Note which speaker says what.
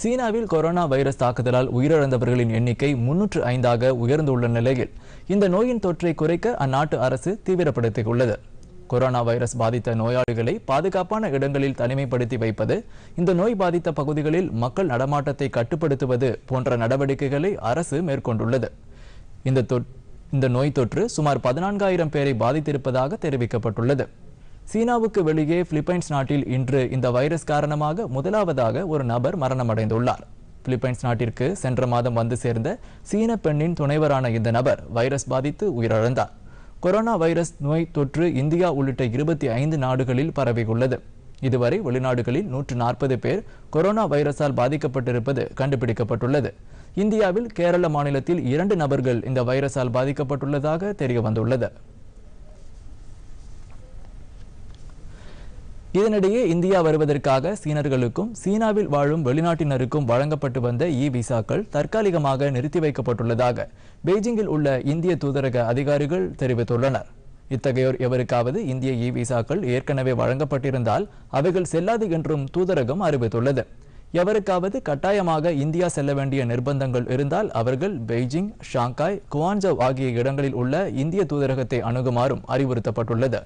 Speaker 1: சீனாவில் corona virus தாக்குதலால் உயிரிழந்தவர்களின் எண்ணிக்கை முன்னூற்று ஐந்தாக உயர்ந்துள்ள நிலையில் இந்த நோயின் தொற்றை குறைக்க அந்நாட்டு அரசு தீவிரப்படுத்தியுள்ளது கொரோனா வைரஸ் பாதித்த நோயாளிகளை பாதுகாப்பான இடங்களில் தனிமைப்படுத்தி வைப்பது இந்த நோய் பாதித்த பகுதிகளில் மக்கள் நடமாட்டத்தை கட்டுப்படுத்துவது போன்ற நடவடிக்கைகளை அரசு மேற்கொண்டுள்ளது இந்த இந்த நோய் தொற்று சுமார் பதினான்காயிரம் பேரை பாதித்திருப்பதாக தெரிவிக்கப்பட்டுள்ளது சீனாவுக்கு வெளியே பிலிப்பைன்ஸ் நாட்டில் இன்று இந்த வைரஸ் காரணமாக முதலாவதாக ஒரு நபர் மரணமடைந்துள்ளார் பிலிப்பைன்ஸ் நாட்டிற்கு சென்ற மாதம் வந்து சேர்ந்த சீன பெண்ணின் துணைவரான இந்த நபர் வைரஸ் பாதித்து உயிரிழந்தார் கொரோனா வைரஸ் நோய் தொற்று இந்தியா உள்ளிட்ட இருபத்தி ஐந்து நாடுகளில் பரவியுள்ளது இதுவரை வெளிநாடுகளில் நூற்று நாற்பது பேர் கொரோனா வைரஸால் பாதிக்கப்பட்டிருப்பது கண்டுபிடிக்கப்பட்டுள்ளது இந்தியாவில் கேரள மாநிலத்தில் இரண்டு நபர்கள் இந்த வைரஸால் பாதிக்கப்பட்டுள்ளதாக தெரிய வந்துள்ளது இதனிடையே இந்தியா வருவதற்காக சீனர்களுக்கும் சீனாவில் வாழும் வெளிநாட்டினருக்கும் வழங்கப்பட்டு வந்த இ விசாக்கள் தற்காலிகமாக நிறுத்தி வைக்கப்பட்டுள்ளதாக பெய்ஜிங்கில் உள்ள இந்திய தூதரக அதிகாரிகள் தெரிவித்துள்ளனர் இத்தகையோர் எவருக்காவது இந்திய இ விசாக்கள் ஏற்கனவே வழங்கப்பட்டிருந்தால் அவைகள் செல்லாது என்றும் தூதரகம் அறிவித்துள்ளது எவருக்காவது கட்டாயமாக இந்தியா செல்ல வேண்டிய நிர்பந்தங்கள் இருந்தால் அவர்கள் பெய்ஜிங் ஷாங்காய் குவான்ஜவ் ஆகிய இடங்களில் உள்ள இந்திய தூதரகத்தை அணுகுமாறும் அறிவுறுத்தப்பட்டுள்ளது